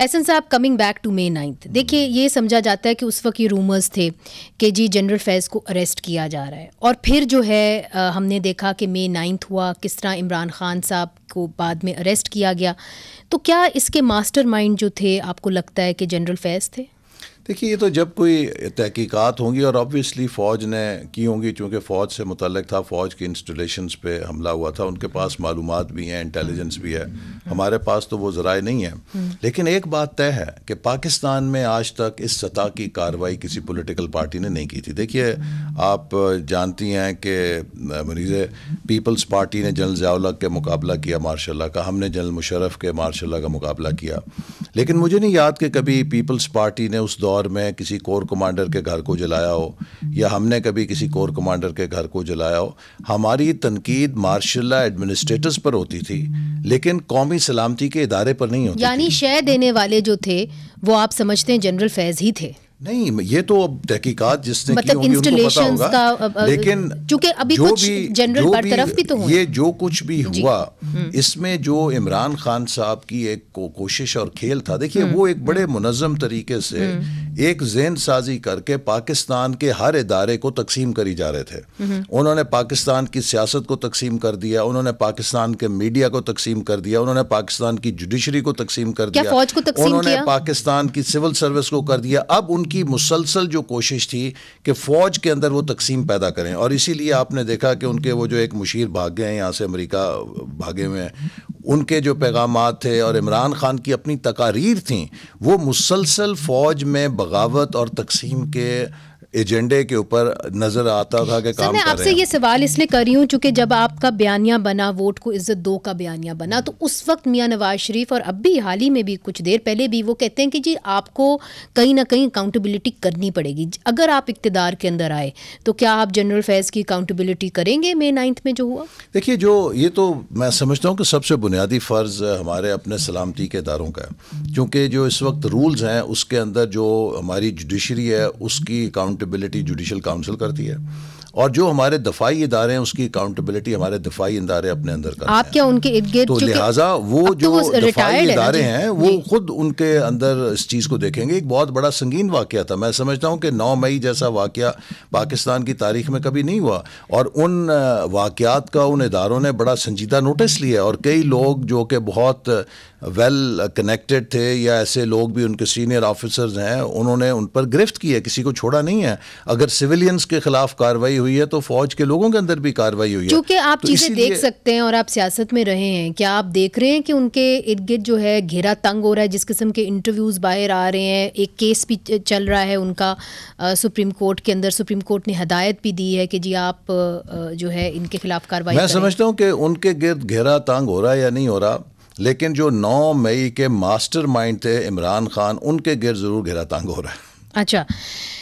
एसन साहब coming back to May ninth देखिए ये समझा जाता है कि उस वक्त ये रूमर्स थे कि जी जनरल फैज़ को अरेस्ट किया जा रहा है और फिर जो है आ, हमने देखा कि मे नाइन्थ हुआ किस तरह इमरान खान साहब को बाद में अरेस्ट किया गया तो क्या इसके मास्टर जो थे आपको लगता है कि जनरल फैज़ थे देखिए ये तो जब कोई तहकीकात होंगी और ऑब्वियसली फ़ौज ने की होंगी चूँकि फ़ौज से मुतल था फ़ौज की इंस्टॉलेशंस पे हमला हुआ था उनके पास मालूम भी हैं इंटेलिजेंस भी है हमारे पास तो वो ज़राए नहीं है लेकिन एक बात तय है कि पाकिस्तान में आज तक इस सतह की कार्रवाई किसी पोलिटिकल पार्टी ने नहीं की थी देखिए आप जानती हैं कि मरीज़ पीपल्स पार्टी ने जनरल जियाउल्ला के मुकाबला किया मार्शाला का हमने जनरल मुशरफ के मार्शाला का मुकाबला किया लेकिन मुझे नहीं याद कि कभी पीपल्स पार्टी ने उस दौर दौर में किसी कोर कमांडर के घर को जलाया हो या हमने कभी किसी कोर कमांडर के घर को जलाया हो हमारी तनकीद मार्शल एडमिनिस्ट्रेटर्स पर होती थी लेकिन कौमी सलामती के इदारे पर नहीं होती यानी शय देने वाले जो थे वो आप समझते हैं जनरल फैज़ ही थे नहीं ये तो अब तहकीकात जिसने मतलब की होगी उनको पता होगा लेकिन चूंकि अभी कुछ जनरल तरफ भी, भी तो ये जो कुछ भी हुआ हम्म। इसमें जो इमरान खान साहब की एक को, कोशिश और खेल था देखिए हम्म। वो एक बड़े हम्म। मुनज़म तरीके से एक जेन साजी करके पाकिस्तान के हर इदारे को तकसीम करी जा रहे थे उन्होंने पाकिस्तान की सियासत को तकसीम कर दिया उन्होंने पाकिस्तान के मीडिया को तकसीम कर दिया उन्होंने पाकिस्तान की जुडिशरी को तकसीम कर दिया उन्होंने पाकिस्तान की सिविल सर्विस को कर दिया अब उन उनकी मुसलसल जो कोशिश थी कि फ़ौज के अंदर वो तकसीम पैदा करें और इसीलिए आपने देखा कि उनके वो जो एक मुशीर भाग गए हैं यहाँ से अमेरिका भागे हुए हैं उनके जो पैगाम थे और इमरान ख़ान की अपनी तकारीर थी वो मुसलसल फ़ौज में बगावत और तकसीम के एजेंडे के ऊपर नजर आता था कि काम मैं आपसे ये सवाल इसलिए कर रही हूँ चूंकि जब आपका बयानिया बना वोट को इज्जत दो का बयानिया बना तो उस वक्त मियाँ नवाज शरीफ और अब भी हाल ही में भी कुछ देर पहले भी वो कहते हैं कि जी आपको कहीं ना कहीं अकाउंटेबिलिटी करनी पड़ेगी अगर आप इकतदार के अंदर आए तो क्या आप जनरल फैज़ की अकाउंटेबिलिटी करेंगे मे नाइन्थ में जो हुआ देखिए जो ये तो मैं समझता हूँ कि सबसे बुनियादी फ़र्ज़ हमारे अपने सलामती के इदारों का है क्योंकि जो इस वक्त रूल्स हैं उसके अंदर जो हमारी जुडिशरी है उसकी अकाउंट अकाउंटेबिलिटी जुडिशल काउंसिल करती है और जो हमारे दफाई इदारे हैं उसकी अकाउंटेबिलिटी हमारे दफाई इदारे अपने अंदर का आप क्या उनके तो लिहाजा वो तो जो दफाई इदारे हैं वो खुद उनके अंदर इस चीज़ को देखेंगे एक बहुत बड़ा संगीन वाक़ था मैं समझता हूँ कि नौ मई जैसा वाक़ पाकिस्तान की तारीख में कभी नहीं हुआ और उन वाकत का उन इदारों ने बड़ा संजीदा नोटिस लिया और कई लोग जो कि बहुत वेल कनेक्टेड थे या ऐसे लोग भी उनके सीनियर ऑफिसर्स हैं उन्होंने उन पर गिरफ्त किया किसी को छोड़ा नहीं है अगर सिविलियंस के ख़िलाफ़ कार्रवाई कार्रवाई हुई है तो फौज के लोगों के अंदर भी कार्रवाई हुई है क्योंकि आप तो चीजें देख सकते हैं और आप सियासत में रहे हैं क्या आप देख रहे हैं कि उनके इर्द गिर्द जो है घेरा तंग हो रहा है जिस किस्म के इंटरव्यूज बाहर आ रहे हैं एक केस भी चल रहा है उनका सुप्रीम कोर्ट के अंदर सुप्रीम कोर्ट ने हदायत भी दी है कि जी आप जो है इनके खिलाफ कार्रवाई मैं समझता हूँ कि उनके गिर्द घेरा तंग हो रहा है या नहीं हो रहा लेकिन जो नौ मई के मास्टर थे इमरान खान उनके गिर ज़रूर घेरा तंग हो रहा है अच्छा